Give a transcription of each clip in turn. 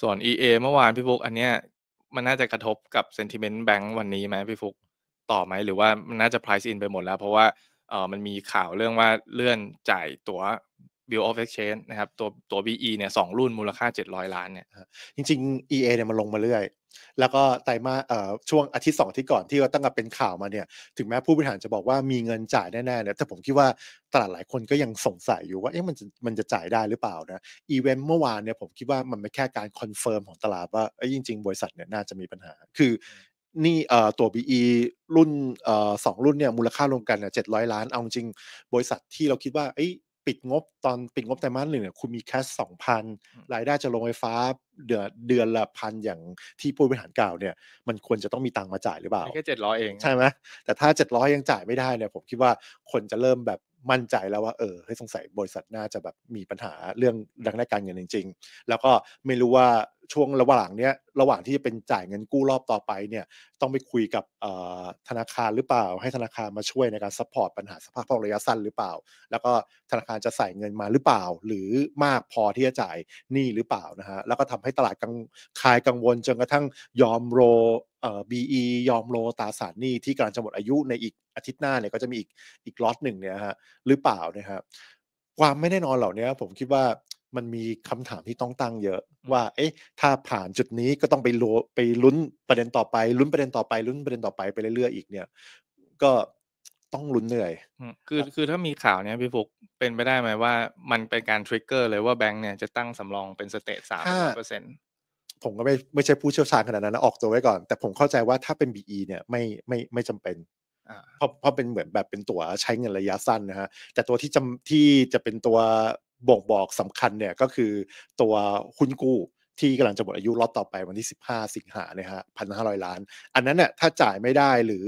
ส่วน EA เมื่อวาน พี่ฟุก อันเนี้ยมันน่าจะกระทบกับ sentiment bank วันนี้ไหมพี่ฟุก ต่อไหมหรือว่ามันน่าจะ price in ไปหมด แล้ว เพราะว่าเออมันมีข่าวเรื่องว่าเลื่อนจ่ายตั๋วบ i ลอ of Exchange นะครับ ตัวตัว BE เนี่ยสองรุ่นมูลค่า 700 ล้านเนี่ยจริง ๆ EA เนี่ยมันลงมาเรื่อย แล้วก็ไตรมาเอ่อช่วงอาทิตย์สองที่ก่อนที่เราตั้งกับเป็นข่าวมาเนี่ยถึงแม้ผู้บริหารจะบอกว่ามีเงินจ่ายแน่ๆเนี่ยแต่ผมคิดว่า ตลาดหลายคนก็ยังสงสัยอยู่ว่าเอ๊ะมันจะมันจะจ่ายได้หรือเปล่านะอีเวนต์เมื่อวานเนี่ยผมคิดว่ามันไม่แค่การคอนเฟิร์มของตลาดว่าเอ้ยจริง ๆ บริษัทเนี่ยน่าจะมีปัญหา คือนี่ตัว BE รุ่นสองรุ่นเนี่ยมูลค่ารวมกันเนี่ยเจ็ดร้อยล้านเอาจริงบริษัทที่เราคิดว่าปิดงบตอนปิดงบแต่มาสหนึ่งเนี่ยคุณมีแคสสองพันรายได้จะลงไฟฟ้าเดือนเดือนละพันอย่างที่ผู้บริหารกล่าวเนี่ยมันควรจะต้องมีตังมาจ่ายหรือเปล่าแค่เจ็ดร้อยเองใช่ไหมแต่ถ้าเจ็ดร้อยยังจ่ายไม่ได้เนี่ยผมคิดว่า คนจะเริ่มแบบมั่นใจแล้วว่าเออให้สงสัยบริษัทน่าจะแบบมีปัญหาเรื่องดังด้นการเงินจริง ๆ แล้วก็ไม่รู้ว่าช่วงระหว่างเนี้ยระหว่างที่จะเป็นจ่ายเงินกู้รอบต่อไปเนี่ย ต้องไปคุยกับธนาคารหรือเปล่าให้ธนาคารมาช่วยในการซัพพอร์ตปัญหาสภาพคล่องระยะสั้นหรือเปล่า แล้วก็ธนาคารจะใส่เงินมาหรือเปล่า หรือมากพอที่จะจ่ายหนี้หรือเปล่านะฮะแล้วก็ทำให้ตลาดกังคายกังวลจนกระทั่งยอมโรเอ่อบียอมโลตาสารหนี้ที่กำลังจะหมดอายุในอีกอาทิตย์หน้าเนี่ยก็จะมีอีกอีกล็อตหนึ่งเนี่ยฮะหรือเปล่านะครับความไม่แน่นอนเหล่านี้ผมคิดว่ามันมีคำถามที่ต้องตั้งเยอะ ว่า เอ๊ะ ถ้าผ่านจุดนี้ก็ต้องไปรัวไปลุ้นประเด็นต่อไปลุ้นประเด็นต่อไปลุ้นประเด็นต่อไป ไปเรื่อยๆ อีกเนี่ย ก็ต้องลุ้นเหนื่อยคือคือถ้ามีข่าวเนี้ยพี่ฟุกเป็นไปได้ไหมว่ามันเป็นการทริกเกอร์เลยว่าแบงก์เนี่ยจะตั้งสำรองเป็นสเตทสามเปอร์เซ็นต์ผมก็ไม่ไม่ใช่ผู้เชี่ยวชาญขนาดนั้นนะออกตัวไว้ก่อน แต่ผมเข้าใจว่าถ้าเป็น BE เนี่ยไม่ไม่ไม่จำเป็นเพราะเพราะเป็นเหมือนแบบเป็นตัวใช้เงินระยะสั้นนะฮะ แต่ตัวที่จำที่จะเป็นตัวบ่งบอกสำคัญเนี่ยก็คือตัวหุ้นกู้ที่กำลังจะหมดอายุรอบต่อไปวันที่ 15 สิงหาเนี่ยฮะพันห้าร้อยล้าน อันนั้นเนี่ยถ้าจ่ายไม่ได้หรือ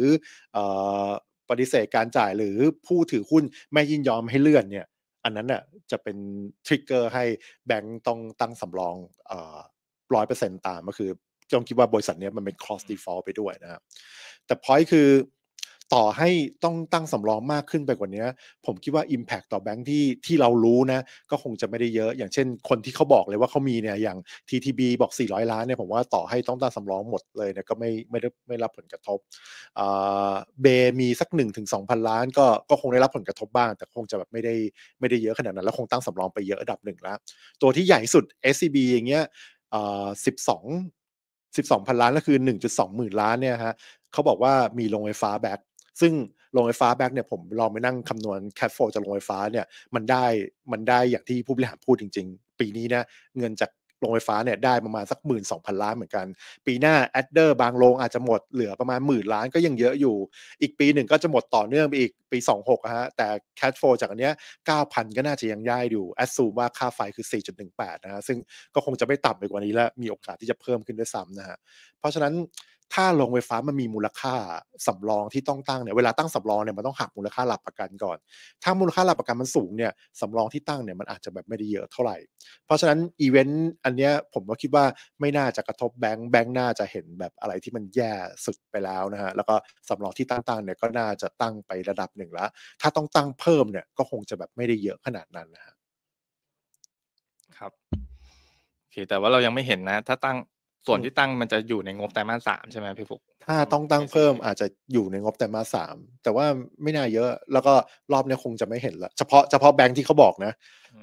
ปฏิเสธการจ่ายหรือผู้ถือหุ้นไม่ยินยอมให้เลื่อนเนี่ยอันนั้นน่ยจะเป็นทริกเกอร์ให้แบงก์ต้องตั้งสำรองร้อยเปอร์เซ็นต์ตามก็คือจงคิดว่าบริษัทนี้มันเป็น cross default ไปด้วยนะครับแต่พอยคือต่อให้ต้องตั้งสำรองมากขึ้นไปกว่านี้ผมคิดว่า Impact ต่อแบงค์ที่ที่เรารู้นะก็คงจะไม่ได้เยอะอย่างเช่นคนที่เขาบอกเลยว่าเขามีเนี่ยอย่าง TTB บอก400 ล้านเนี่ยผมว่าต่อให้ต้องตั้งสำรองหมดเลยเนี่ยก็ไม่ไม่ได้ไม่รับผลกระทบเบมีสัก1นถึงสองพันล้านก็ก็คงได้รับผลกระทบบ้าง แต่คงจะแบบไม่ได้ไม่ได้เยอะขนาดนั้น แล้วคงตั้งสำรองไปเยอะระดับหนึ่งแล้วตัวที่ใหญ่สุด SCB อย่างเงี้ยสิบสองสิบสองพันล้านก็คือหนึ่งจุดสองหมื่นล้านเนี่ยฮะเขาบอกว่ามีโรงไฟฟ้าแบ็คซึ่งโรงไฟฟ้าแบ็กเนี่ยผมลองไปนั่งคำนวณแคดโฟจากโรงไฟฟ้าเนี่ยมันได้มันได้อย่างที่ผู้บริหารพูดจริงๆ ปีนี้นะเงินจากโรงไฟฟ้าเนี่ยได้ประมาณสักหมื่นสองพันล้านเหมือนกัน ปีหน้าแอดเดอร์บางโรงอาจจะหมดเหลือประมาณหมื่นล้านก็ยังเยอะอยู่ อีกปีหนึ่งก็จะหมดต่อเนื่องไปอีกปี26ฮะแต่แคชโฟจากอันเนี้ย9,000 ก็น่าจะยังย่ายอยู่แอดซูมว่าค่าไฟคือ4.18นะฮะซึ่งก็คงจะไม่ต่ำไปกว่านี้แล้วมีโอกาสที่จะเพิ่มขึ้นด้วยซ้ำนะฮะเพราะฉะนั้นถ้าโรงไฟฟ้ามันมีมูลค่าสำรองที่ต้องตั้งเนี่ยเวลาตั้งสำรองเนี่ยมันต้องหักมูลค่าหลักประกันก่อน ถ้ามูลค่าหลักประกันมันสูงเนี่ยสำรองที่ตั้งเนี่ยมันอาจจะแบบไม่ได้เยอะเท่าไหร่ เพราะฉะนั้นอีเวนต์อันเนี้ยผมก็คิดว่าไม่น่าจะกระทบแบงค์แบงค์น่าจะเห็นแบบอะไรที่มันแย่สุดไปแล้วนะฮะแล้วก็สำรองที่ตั้งงเนี่ยก็น่าจะตั้งไประดับหนึ่งแล้ว ถ้าต้องตั้งเพิ่มเนี่ยก็คงจะแบบไม่ได้เยอะขนาดนั้นนะะครับโอเคแต่ว่าเรายังไม่เห็นนะถ้าตั้งส่วนที่ตั้งมันจะอยู่ในงบแต้มาสามใช่ไหมพี่ฟุกถ้าต้องตั้งเพิ่มอาจจะอยู่ในงบแต้มาสามแต่ว่าไม่น่าเยอะแล้วก็รอบนี้คงจะไม่เห็นละเฉพาะเฉพาะแบงค์ที่เขาบอกนะ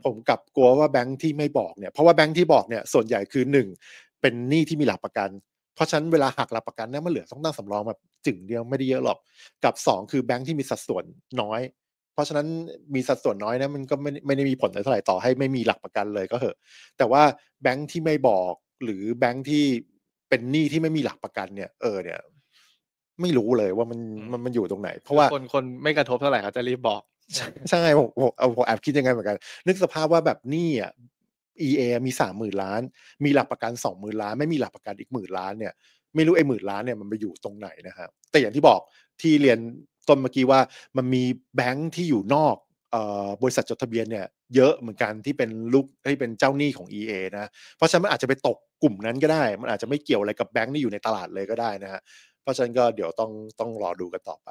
ผมกลับกลัวว่าแบงค์ที่ไม่บอกเนี่ย เพราะว่าแบงค์ที่บอกเนี่ยส่วนใหญ่คือหนึ่งเป็นหนี้ที่มีหลักประกัน เพราะฉะนั้นเวลาหักหลักประกันเนี่ยมันเหลือต้องตั้งสำรองแบบจึงเดียวไม่ได้เยอะหรอกกับ 2 คือแบงค์ที่มีสัดส่วนน้อยเพราะฉะนั้นมีสัดส่วนน้อยนะมันก็ไม่ไม่ได้มีผลเท่าไหร่ต่อให้ไม่มีหลักประกันเลยก็เหอะแต่ว่าแบงค์ที่ไม่บอกหรือแบงค์ที่เป็นหนี้ที่ไม่มีหลักประกันเนี่ย เออ เนี่ยไม่รู้เลยว่ามันมันมันอยู่ตรงไหน เพราะว่าคนคนไม่กระทบเท่าไหร่เขาจะรีบบอกใช่ผมผมเอาผมแอบคิดยังไงเหมือนกัน นึกสภาพว่าแบบหนี้อ่ะ EA มีสามหมื่นล้าน มีหลักประกันสองหมื่นล้าน ไม่มีหลักประกันอีกหมื่นล้านเนี่ยไม่รู้ไอ้หมื่นล้านเนี่ยมันไปอยู่ตรงไหนนะครับแต่อย่างที่บอกที่เรียนต้นเมื่อกี้ว่า มันมีแบงค์ที่อยู่นอกบริษัทจดทะเบียนเนี่ย เยอะเหมือนกันที่เป็นลูกที่เป็นเจ้าหนี้ของ EA นะ เพราะฉะนั้นมันอาจจะไปตกกลุ่มนั้นก็ได้ มันอาจจะไม่เกี่ยวอะไรกับแบงค์ที่อยู่ในตลาดเลยก็ได้นะฮะ เพราะฉะนั้นก็เดี๋ยวต้องต้องรอดูกันต่อไป